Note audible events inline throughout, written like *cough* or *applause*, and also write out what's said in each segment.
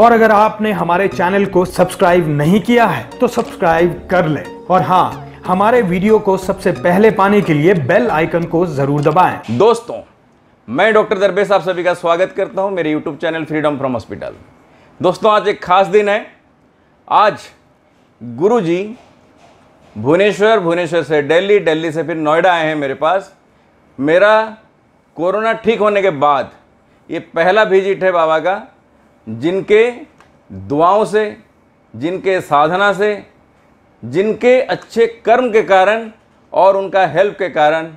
और अगर आपने हमारे चैनल को सब्सक्राइब नहीं किया है तो सब्सक्राइब कर ले और हाँ हमारे वीडियो को सबसे पहले पाने के लिए बेल आइकन को जरूर दबाएं दोस्तों मैं डॉक्टर दरबेश आप सभी का स्वागत करता हूं मेरे YouTube channel freedom from hospital दोस्तों आज एक खास दिन है आज गुरु जी भुवनेश्वर भुवनेश्वर से दिल्ली दिल्ली से फिर नोएडा आए हैं मेरे पास मेरा कोरोना ठीक होने के बाद ये पहला विजिट है बाबा का जिनके दुआओं से जिनके साधना से जिनके अच्छे कर्म के कारण और उनका हेल्प के कारण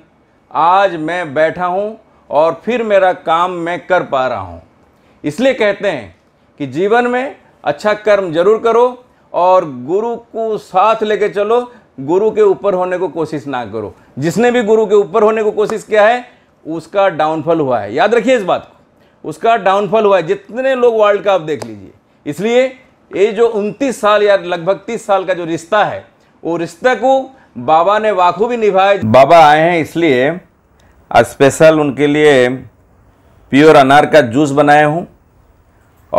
आज मैं बैठा हूँ और फिर मेरा काम मैं कर पा रहा हूँ इसलिए कहते हैं कि जीवन में अच्छा कर्म जरूर करो और गुरु को साथ लेके चलो गुरु के ऊपर होने को कोशिश ना करो जिसने भी गुरु के ऊपर होने को कोशिश किया है उसका डाउनफॉल हुआ है याद रखिए इस बात को उसका डाउनफॉल हुआ है जितने लोग वर्ल्ड कप देख लीजिए इसलिए ये जो उनतीस साल या लगभग तीस साल का जो रिश्ता है वो रिश्ते को बाबा ने भी निभाए बाबा आए हैं इसलिए स्पेशल उनके लिए प्योर अनार का जूस बनाया हूँ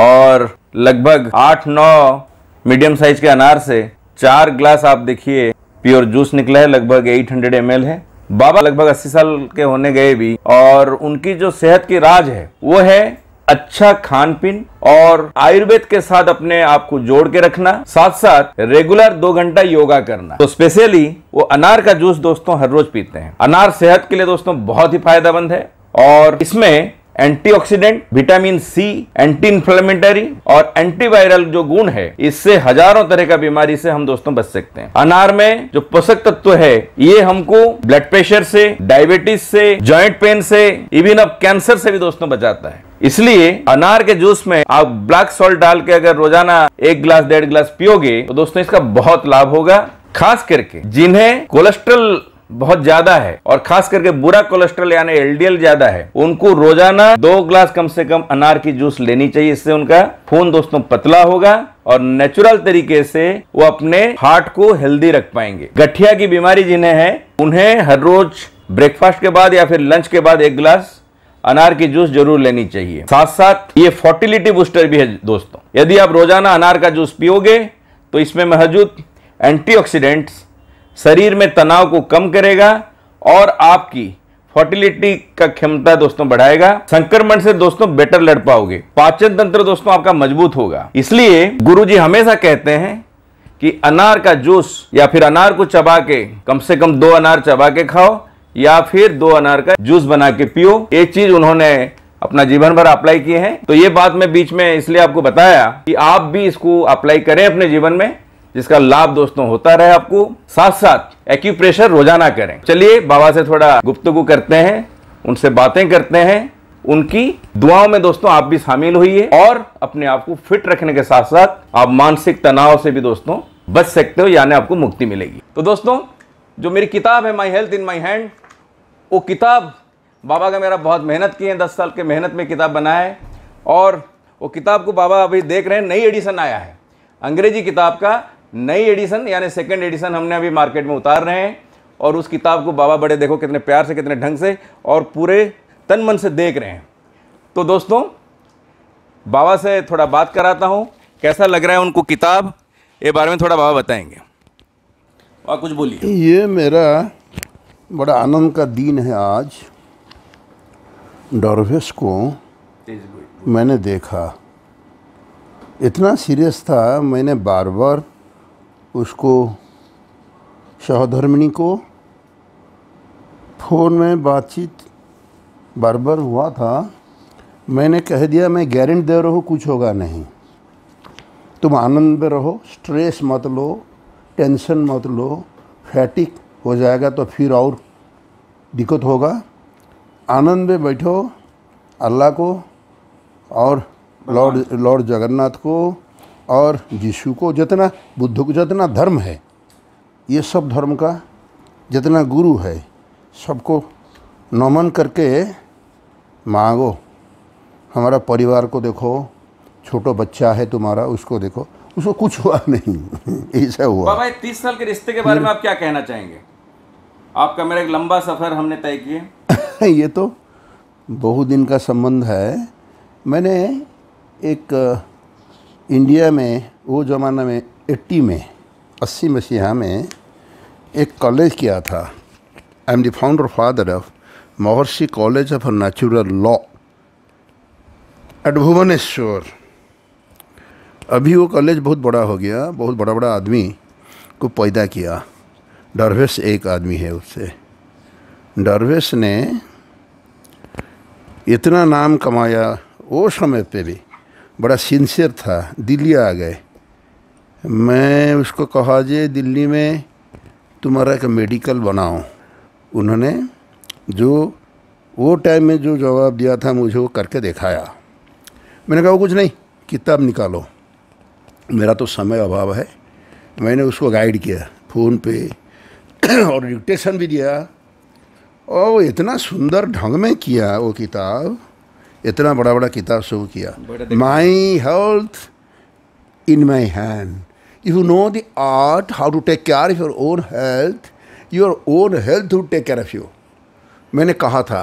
और लगभग आठ नौ मीडियम साइज के अनार से चार ग्लास आप देखिए प्योर जूस निकला है लगभग 800 हंड्रेड है बाबा लगभग 80 साल के होने गए भी और उनकी जो सेहत की राज है वो है अच्छा खान पीन और आयुर्वेद के साथ अपने आप को जोड़ के रखना साथ साथ रेगुलर दो घंटा योगा करना तो स्पेशली वो अनार का जूस दोस्तों हर रोज पीते हैं अनार सेहत के लिए दोस्तों बहुत ही फायदेमंद है और इसमें antioxidant vitamin C anti inflammatory और एंटीवायरल जो गुण है इससे हजारों तरह का बीमारी से हम दोस्तों बच सकते हैं अनार में जो पोषक तत्व है ये हमको ब्लड प्रेशर से डायबिटीज से ज्वाइंट पेन से इवन अब कैंसर से भी दोस्तों बचाता है इसलिए अनार के जूस में आप ब्लैक सॉल्ट डाल के अगर रोजाना एक गिलास डेढ़ गिलास पियोगे तो दोस्तों इसका बहुत लाभ होगा खास करके जिन्हें कोलेस्ट्रॉल बहुत ज्यादा है और खास करके बुरा कोलेस्ट्रॉल यानी एलडीएल ज्यादा है उनको रोजाना दो ग्लास कम से कम अनार की जूस लेनी चाहिए इससे उनका खून दोस्तों पतला होगा और नेचुरल तरीके से वो अपने हार्ट को हेल्दी रख पाएंगे गठिया की बीमारी जिन्हें है उन्हें हर रोज ब्रेकफास्ट के बाद या फिर लंच के बाद एक गिलास अनार की जूस जरूर लेनी चाहिए साथ साथ ये फर्टिलिटी बूस्टर भी है दोस्तों यदि आप रोजाना अनार का जूस पियोगे तो इसमें महजूद एंटीऑक्सीडेंट्स शरीर में तनाव को कम करेगा और आपकी फर्टिलिटी का क्षमता दोस्तों बढ़ाएगा संक्रमण से दोस्तों बेटर लड़ पाओगे पाचन तंत्र दोस्तों आपका मजबूत होगा इसलिए गुरु जी हमेशा कहते हैं कि अनार का जूस या फिर अनार को चबा के कम से कम दो अनार चबा के खाओ या फिर दो अनार का जूस बना के पियो ये चीज उन्होंने अपना जीवन भर अप्लाई किए हैं तो ये बात मैं बीच में इसलिए आपको बताया कि आप भी इसको अप्लाई करें अपने जीवन में जिसका लाभ दोस्तों होता रहे आपको साथ साथ एक्यूप्रेशर रोजाना करें चलिए बाबा से थोड़ा गुप्तगु करते हैं उनसे बातें करते हैं उनकी दुआओं में दोस्तों आप भी शामिल है और अपने आप को फिट रखने के साथ साथ आप मानसिक तनाव से भी दोस्तों बच सकते हो यानी आपको मुक्ति मिलेगी तो दोस्तों जो मेरी किताब है माई हेल्थ इन माई हैंड वो किताब बाबा का मेरा बहुत मेहनत की है दस साल के मेहनत में किताब बनाए और वो किताब को बाबा अभी देख रहे हैं नई एडिशन आया है अंग्रेजी किताब का नई एडिशन यानी सेकेंड एडिशन हमने अभी मार्केट में उतार रहे हैं और उस किताब को बाबा बड़े देखो कितने प्यार से कितने ढंग से और पूरे तन मन से देख रहे हैं तो दोस्तों बाबा से थोड़ा बात कराता हूँ कैसा लग रहा है उनको किताब ये बारे में थोड़ा बाबा बताएंगे और कुछ बोलिए ये मेरा बड़ा आनंद का दिन है आज डॉर्वेस को मैंने देखा इतना सीरियस था मैंने बार बार उसको सहधर्मिणी को फ़ोन में बातचीत बार बार हुआ था मैंने कह दिया मैं गारंटी दे रहा हूँ कुछ होगा नहीं तुम आनंद में रहो स्ट्रेस मत लो टेंशन मत लो फैटिक हो जाएगा तो फिर और दिक्कत होगा आनंद में बैठो अल्लाह को और लॉर्ड लॉर्ड जगन्नाथ को और यीशु को जितना बुद्ध को जितना धर्म है ये सब धर्म का जितना गुरु है सबको नमन करके मांगो हमारा परिवार को देखो छोटो बच्चा है तुम्हारा उसको देखो उसको कुछ हुआ नहीं *laughs* ऐसा हुआ बाबा तीस साल के रिश्ते के बारे में आप क्या कहना चाहेंगे आपका मेरा एक लंबा सफ़र हमने तय किया *laughs* ये तो बहुत दिन का संबंध है मैंने एक इंडिया में वो ज़माना में एट्टी में अस्सी मसीहा में एक कॉलेज किया था I am the founder father of Maharishi college of natural law at Bhubaneswar अभी वो कॉलेज बहुत बड़ा हो गया बहुत बड़ा बड़ा आदमी को पैदा किया डरवेश एक आदमी है उससे डरवेश ने इतना नाम कमाया वो समय पे भी बड़ा सिंसियर था दिल्ली आ गए मैं उसको कहा जे दिल्ली में तुम्हारा एक मेडिकल बनाओ उन्होंने जो वो टाइम में जो जवाब दिया था मुझे वो करके दिखाया मैंने कहा वो कुछ नहीं किताब निकालो मेरा तो समय अभाव है मैंने उसको गाइड किया फ़ोन पे और डिक्टेशन भी दिया और इतना सुंदर ढंग में किया वो किताब इतना बड़ा बड़ा किताब शुरू किया my health in my hand if you know the art how to take care of your own health your own health to take care of you मैंने कहा था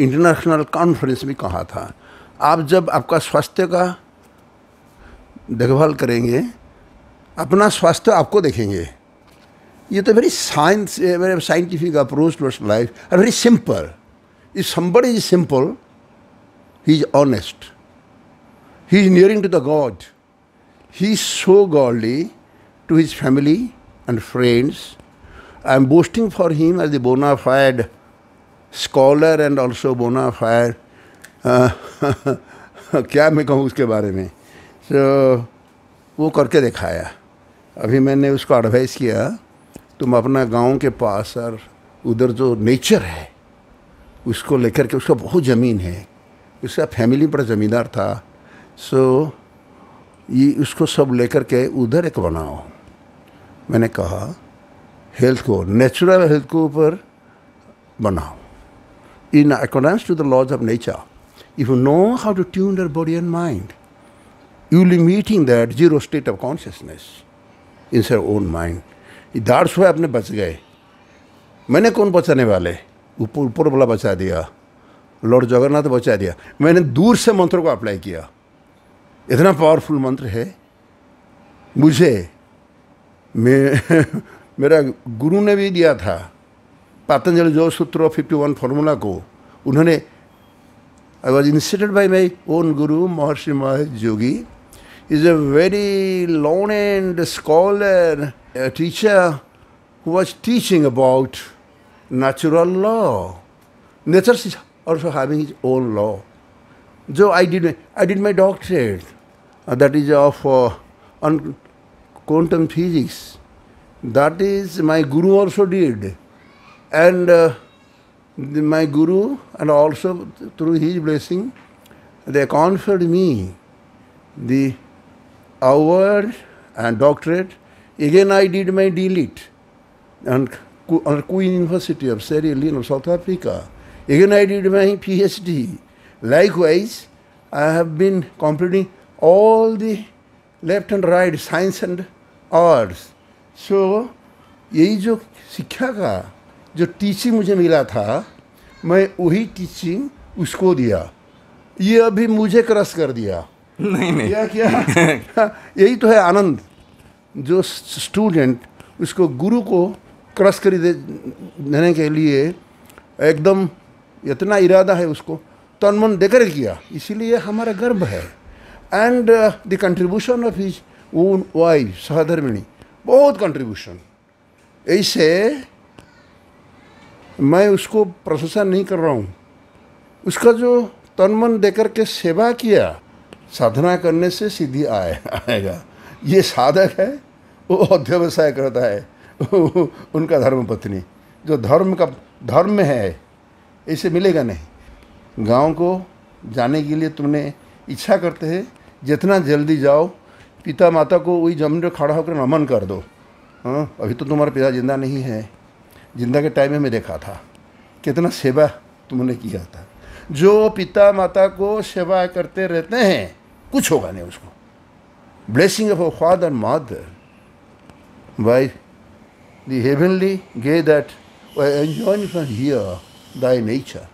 इंटरनेशनल कॉन्फ्रेंस में कहा था आप जब आपका स्वास्थ्य का देखभाल करेंगे अपना स्वास्थ्य आपको देखेंगे ये तो very science very scientific approach towards life very simple is somebody is simple He is honest. He is nearing to the God. He is so godly to his family and friends. I am boasting for him as a bona fide scholar and also bona fide. क्या मैं कहूँ उसके बारे में तो so, वो करके दिखाया अभी मैंने उसको एडवाइस किया तुम अपना गांव के पास और उधर जो नेचर है उसको लेकर के उसका बहुत ज़मीन है उसका फैमिली बड़ा ज़मींदार था सो ये उसको सब लेकर के उधर एक बनाओ मैंने कहा हेल्थ को नेचुरल हेल्थ को ऊपर बनाओ in accordance to the laws of nature if you know how to tune your body and mind you will be meeting that zero state of consciousness inside your own दार्स हुए अपने बच गए मैंने कौन बचाने वाले ऊपर ऊपर वाला बचा दिया लॉर्ड जगन्नाथ बचा दिया मैंने दूर से मंत्र को अप्लाई किया इतना पावरफुल मंत्र है मुझे मैं *laughs* मेरा गुरु ने भी दिया था पतंजलि जो सूत्र फिफ्टी वन फॉर्मूला को उन्होंने I was incited by my own guru Maharishi महर्ष जोगी is a very long and scholar teacher who was teaching about natural law nature is also having his own law. So I did, I did my doctorate, uh, that is of uh, on quantum physics. That is my guru also did, and uh, the, my guru and also through his blessing, they conferred me the award and doctorate. Again, I did my DLIT on, on Queen University of Sierra Leone of South Africa. Again, I did my PhD. Likewise, I have been completing all the left and right science and arts. So, यही जो शिक्षा का जो teaching मुझे मिला था मैं वही टीचिंग उसको दिया ये अभी मुझे क्रस कर दिया नहीं नहीं क्या क्या *laughs* यही तो है आनंद जो स्टूडेंट उसको गुरु को क्रस कर देने के लिए एकदम इतना इरादा है उसको तो मन देकर किया इसीलिए हमारा गर्व है and the contribution of his own wife सहधर्मिणी बहुत कंट्रीब्यूशन ऐसे मैं उसको प्रशंसा नहीं कर रहा हूँ उसका जो तन मन देकर के सेवा किया साधना करने से सीधी आए आएगा ये साधक है वो अध्यवसाय करता है *laughs* उनका धर्म पत्नी जो धर्म का धर्म है ऐसे मिलेगा नहीं गांव को जाने के लिए तुमने इच्छा करते हैं जितना जल्दी जाओ पिता माता को वही जमीन पर खड़ा होकर नमन कर दो हाँ अभी तो तुम्हारा पिता जिंदा नहीं है जिंदा के टाइम में मैं देखा था कितना सेवा तुमने किया था जो पिता माता को सेवा करते रहते हैं कुछ होगा नहीं उसको blessing of father mother wife the heavenly गे that enjoy from here thy nature.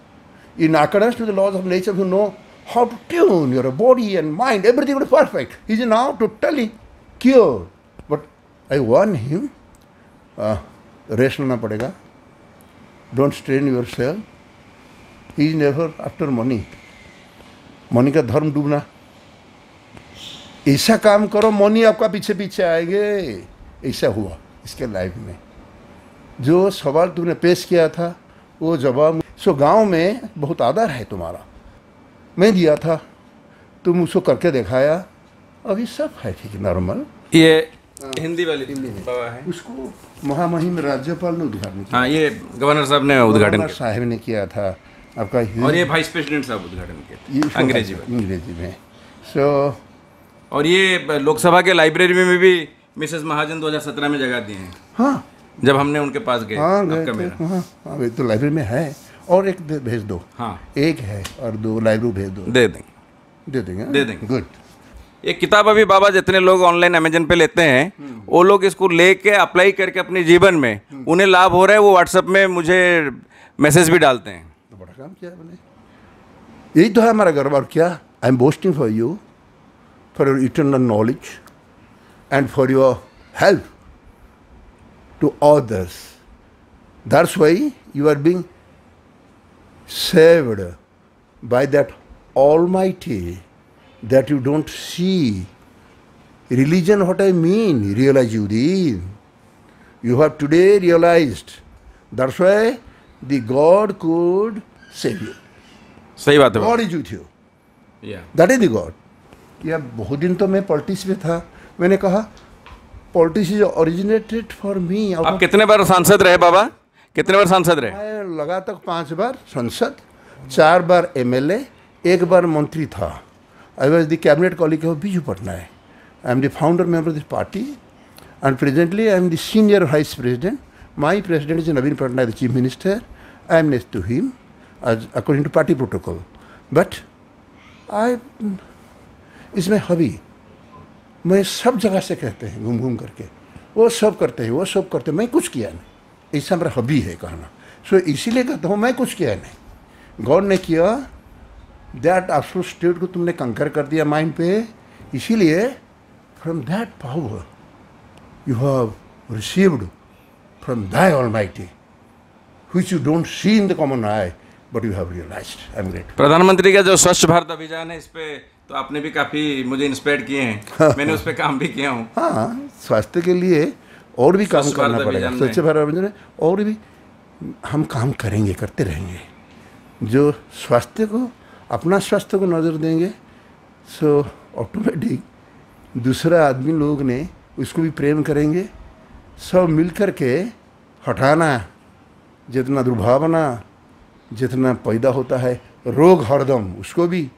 In accordance to the laws of nature, you know how to tune your body and mind, everything will be perfect. He is now totally cured. But I warn him, uh, rest lena padega. Don't strain yourself. He is never after money. Money का धर्म डूबना ऐसा काम करो money आपका पीछे पीछे आएंगे ऐसा हुआ इसके लाइफ में जो सवाल तुमने पेश किया था वो जवाब सो गांव में बहुत आदर है तुम्हारा मैं दिया था तुम उसको करके दिखाया अभी सब है ठीक नॉर्मल ये हाँ। हिंदी वाली हिंदी है उसको महामहिम राज्यपाल ने उद्घाटन किया हाँ, ये गवर्नर साहब ने उद्घाटन साहब ने किया था आपका और ये वाइस प्रेसिडेंट साहब उद्घाटन किया अंग्रेजी में अंग्रेजी में सो और ये लोकसभा के लाइब्रेरी में भी मिसेस महाजन 2017 में जगह दिए हैं हाँ जब हमने उनके पास गए हाँ अभी तो लाइब्रेरी हाँ, हाँ, तो में है और एक भेज दो हाँ एक है और दो लाइब्रेरी भेज दो दे देंगे दे देंगे हाँ? दे देंगे गुड ये किताब अभी बाबा जितने लोग ऑनलाइन अमेजन पे लेते हैं वो लोग इसको लेके अप्लाई करके अपने जीवन में उन्हें लाभ हो रहा है वो व्हाट्सएप में मुझे मैसेज भी डालते हैं तो बड़ा काम किया मैंने यही तो है हमारा गर्व और क्या I am boasting for you for your eternal knowledge and for your health to others. That's why you are being saved by that Almighty that you don't see. Religion, what I mean, realize you did. You have today realized. That's why the God could save you. सही बात है God is with you that is the God या बहुत दिन तो मैं politics में था मैंने कहा politics is originated for me आप कितने बार सांसद रहे बाबा कितने बार सांसद रहे लगातार पांच बार संसद चार बार एमएलए एक बार मंत्री था I was the cabinet colleague of Biju Patnaik I am the founder member of this party and presently I am the senior vice president my president is Naveen Patnaik the chief minister I am next to him as according to party protocol but I is my hobby मैं सब जगह से कहते हैं घूम घूम करके वो सब करते हैं वो सब करते हैं मैं कुछ किया नहीं ऐसा मेरा हबी है कहना सो so, इसीलिए कहता हूँ मैं कुछ किया नहीं गॉड ने किया दैट अफसुल स्टेट को तुमने कंकर कर दिया माइंड पे इसीलिए from that power you have received from thy almighty you don't see in the common eye but you have realise I am great प्रधानमंत्री का जो स्वच्छ भारत अभियान है इस पर तो आपने भी काफ़ी मुझे इंस्पायर किए हैं *laughs* हाँ। मैंने उस पर काम भी किया हूँ हाँ स्वास्थ्य के लिए और भी काम करना पड़ेगा स्वच्छ भारत अभियान और भी हम काम करेंगे करते रहेंगे जो स्वास्थ्य को अपना स्वास्थ्य को नज़र देंगे सो ऑटोमेटिक दूसरा आदमी लोग ने उसको भी प्रेम करेंगे सब मिल कर के हटाना जितना दुर्भावना जितना पैदा होता है रोग हरदम उसको भी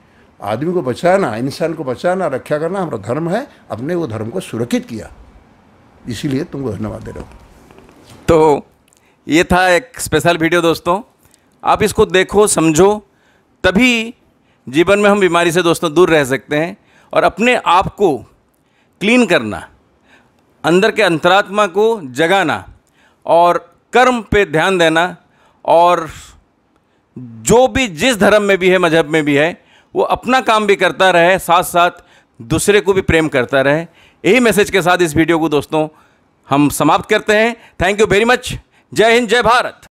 आदमी को बचाना इंसान को बचाना रक्षा करना हमारा धर्म है अपने वो धर्म को सुरक्षित किया इसीलिए तुमको धन्यवाद दे रहा हूँ तो ये था एक स्पेशल वीडियो दोस्तों आप इसको देखो समझो तभी जीवन में हम बीमारी से दोस्तों दूर रह सकते हैं और अपने आप को क्लीन करना अंदर के अंतरात्मा को जगाना और कर्म पे ध्यान देना और जो भी जिस धर्म में भी है मजहब में भी है वो अपना काम भी करता रहे साथ साथ दूसरे को भी प्रेम करता रहे यही मैसेज के साथ इस वीडियो को दोस्तों हम समाप्त करते हैं थैंक यू वेरी मच जय हिंद जय भारत